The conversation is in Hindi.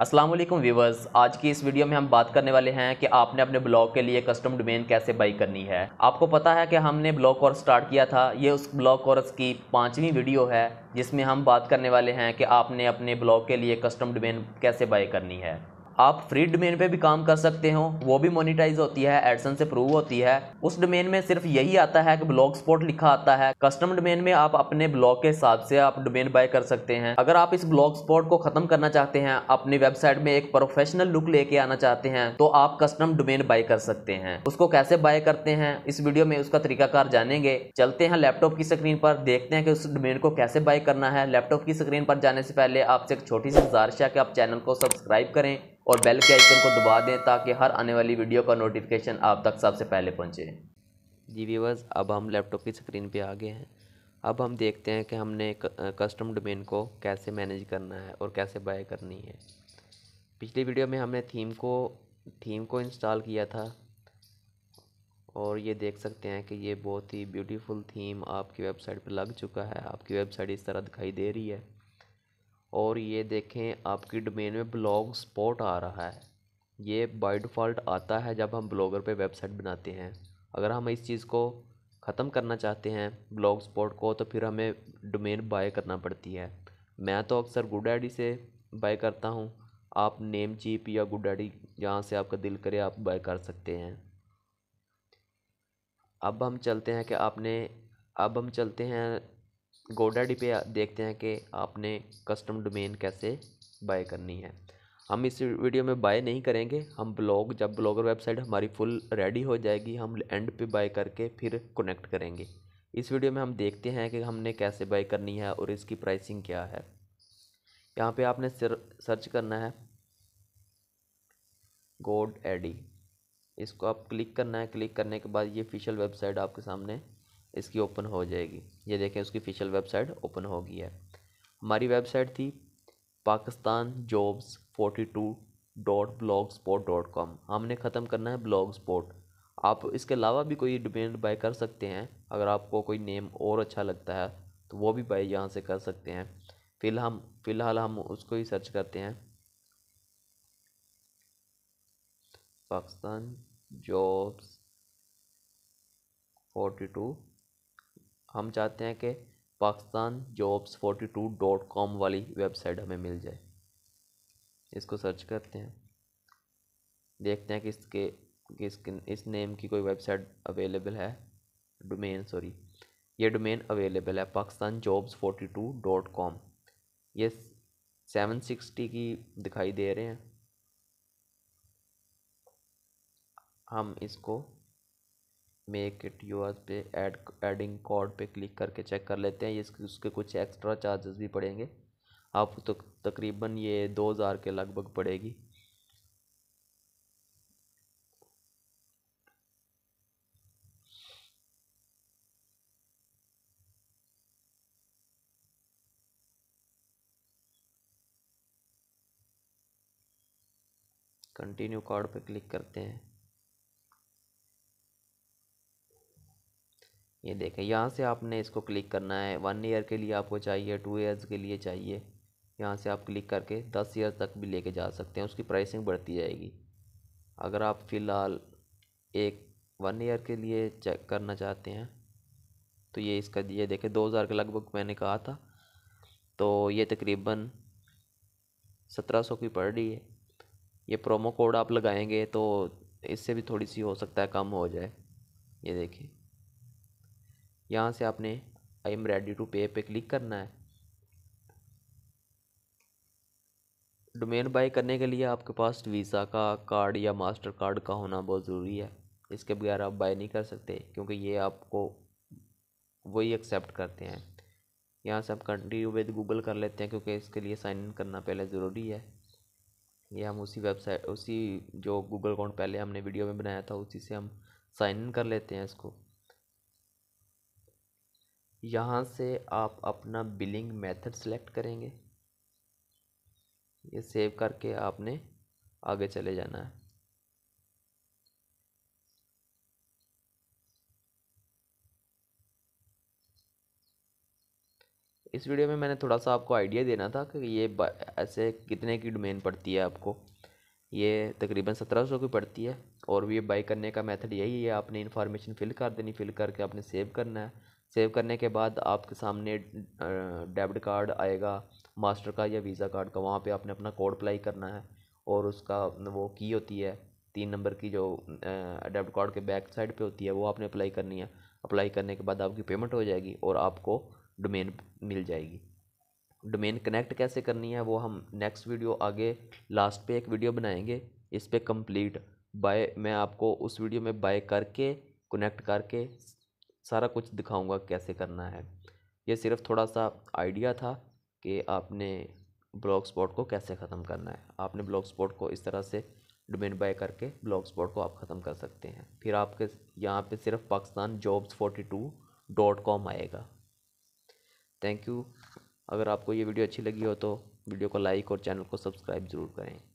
असलम व्यूवर्स आज की इस वीडियो में हम बात करने वाले हैं कि आपने अपने ब्लॉग के लिए कस्टम डोमेन कैसे बाई करनी है आपको पता है कि हमने ब्लॉग कोर्स स्टार्ट किया था ये उस ब्लॉग कोर्स की पाँचवीं वीडियो है जिसमें हम बात करने वाले हैं कि आपने अपने ब्लॉग के लिए कस्टम डोमेन कैसे बाई करनी है आप फ्री डोमेन पे भी काम कर सकते हो वो भी मोनिटाइज होती है एडसन से प्रूव होती है उस डोमेन में सिर्फ यही आता है कि ब्लॉग स्पॉट लिखा आता है कस्टम डोमेन में आप अपने ब्लॉग के हिसाब से आप डोमेन बाय कर सकते हैं अगर आप इस ब्लॉग स्पॉट को खत्म करना चाहते हैं अपनी वेबसाइट में एक प्रोफेशनल लुक लेके आना चाहते हैं तो आप कस्टम डोमेन बाय कर सकते हैं उसको कैसे बाय करते हैं इस वीडियो में उसका तरीकाकार जानेंगे चलते हैं लैपटॉप की स्क्रीन पर देखते हैं कि उस डोमेन को कैसे बाय करना है लैपटॉप की स्क्रीन पर जाने से पहले आपसे एक छोटी सी गुजारिश है कि आप चैनल को सब्सक्राइब करें और बेल के आइकन को दबा दें ताकि हर आने वाली वीडियो का नोटिफिकेशन आप तक सबसे पहले पहुँचे जी व्यूवर्स अब हम लैपटॉप की स्क्रीन पे आ गए हैं अब हम देखते हैं कि हमने कस्टम डोमेन को कैसे मैनेज करना है और कैसे बाय करनी है पिछली वीडियो में हमने थीम को थीम को इंस्टॉल किया था और ये देख सकते हैं कि ये बहुत ही ब्यूटीफुल थीम आपकी वेबसाइट पर लग चुका है आपकी वेबसाइट इस तरह दिखाई दे रही है और ये देखें आपकी डोमेन में ब्लॉग स्पॉट आ रहा है ये बाई डिफ़ॉल्ट आता है जब हम ब्लॉगर पे वेबसाइट बनाते हैं अगर हम इस चीज़ को ख़त्म करना चाहते हैं ब्लॉग स्पॉट को तो फिर हमें डोमेन बाय करना पड़ती है मैं तो अक्सर गुड डैडी से बाय करता हूँ आप नेम चीप या गुड डैडी जहाँ से आपका दिल करे आप बाय कर सकते हैं अब हम चलते हैं कि आपने अब हम चलते हैं गोडाडी पे देखते हैं कि आपने कस्टम डोमेन कैसे बाय करनी है हम इस वीडियो में बाय नहीं करेंगे हम ब्लॉग जब ब्लॉगर वेबसाइट हमारी फुल रेडी हो जाएगी हम एंड पे बाय करके फिर कनेक्ट करेंगे इस वीडियो में हम देखते हैं कि हमने कैसे बाय करनी है और इसकी प्राइसिंग क्या है यहाँ पे आपने सर्च करना है गोड एडी इसको आप क्लिक करना है क्लिक करने के बाद ये ऑफिशियल वेबसाइट आपके सामने इसकी ओपन हो जाएगी ये देखें उसकी ऑफिशियल वेबसाइट ओपन हो गई है हमारी वेबसाइट थी Pakistan jobs forty two dot blogspot dot com हमने ख़त्म करना है ब्लॉग स्पॉट आप इसके अलावा भी कोई डोमेन बाय कर सकते हैं अगर आपको कोई नेम और अच्छा लगता है तो वो भी बाय यहाँ से कर सकते हैं फिल हम फिलहाल हम उसको ही सर्च करते हैं पाकिस्तान जॉब्स फोर्टी टू हम चाहते हैं कि Pakistan jobs forty two dot com वाली वेबसाइट हमें मिल जाए इसको सर्च करते हैं देखते हैं कि इसके किस इस नेम की कोई वेबसाइट अवेलेबल है डोमेन सॉरी ये डोमेन अवेलेबल है Pakistan jobs forty two dot com ये सेवन सिक्सटी की दिखाई दे रहे हैं हम इसको मेक इट यूर्स पे एड एडिंग कॉड पे क्लिक करके चेक कर लेते हैं इसके उसके कुछ एक्स्ट्रा चार्जेस भी पड़ेंगे आपको तो तकरीबन ये दो हज़ार के लगभग पड़ेगी कंटिन्यू कार्ड पे क्लिक करते हैं ये देखें यहाँ से आपने इसको क्लिक करना है वन ईयर के लिए आपको चाहिए टू ईयर्स के लिए चाहिए यहाँ से आप क्लिक करके दस ईयर तक भी लेके जा सकते हैं उसकी प्राइसिंग बढ़ती जाएगी अगर आप फ़िलहाल एक वन ईयर के लिए चेक करना चाहते हैं तो ये इसका ये देखें दो हज़ार के लगभग मैंने कहा था तो ये तकरीबन सत्रह सौ की पड़ रही है ये प्रोमो कोड आप लगाएंगे तो इससे भी थोड़ी सी हो सकता है कम हो जाए ये देखिए यहाँ से आपने आई एम रेडी टू पे पे क्लिक करना है डोमेन बाय करने के लिए आपके पास वीज़ा का कार्ड या मास्टर कार्ड का होना बहुत ज़रूरी है इसके बगैर आप बाय नहीं कर सकते क्योंकि ये आपको वही एक्सेप्ट करते हैं यहाँ से आप कंटिन्यू विद गूगल कर लेते हैं क्योंकि इसके लिए साइन इन करना पहले ज़रूरी है ये हम उसी वेबसाइट उसी जो गूगल अकाउंट पहले हमने वीडियो में बनाया था उसी से हम साइन इन कर लेते हैं इसको यहाँ से आप अपना बिलिंग मेथड सेलेक्ट करेंगे ये सेव करके आपने आगे चले जाना है इस वीडियो में मैंने थोड़ा सा आपको आइडिया देना था कि ये ऐसे कितने की डोमेन पड़ती है आपको ये तकरीबन सत्रह सौ की पड़ती है और ये बाई करने का मेथड यही है आपने इन्फॉर्मेशन फिल कर देनी फिल करके आपने सेव करना है सेव करने के बाद आपके सामने डेबिट कार्ड आएगा मास्टर का या वीज़ा कार्ड का वहाँ पे आपने अपना कोड अप्लाई करना है और उसका वो की होती है तीन नंबर की जो डेबिट कार्ड के बैक साइड पे होती है वो आपने अप्लाई करनी है अप्लाई करने के बाद आपकी पेमेंट हो जाएगी और आपको डोमेन मिल जाएगी डोमेन कनेक्ट कैसे करनी है वो हम नेक्स्ट वीडियो आगे लास्ट पे एक वीडियो बनाएंगे इस पर कंप्लीट बाय मैं आपको उस वीडियो में बाय करके कनेक्ट करके सारा कुछ दिखाऊंगा कैसे करना है ये सिर्फ थोड़ा सा आइडिया था कि आपने ब्लॉग स्पॉट को कैसे ख़त्म करना है आपने ब्लॉक स्पॉट को इस तरह से डोमेन बाय करके ब्लॉग स्पॉट को आप ख़त्म कर सकते हैं फिर आपके यहाँ पे सिर्फ Pakistan jobs forty two dot com आएगा थैंक यू अगर आपको ये वीडियो अच्छी लगी हो तो वीडियो को लाइक और चैनल को सब्सक्राइब ज़रूर करें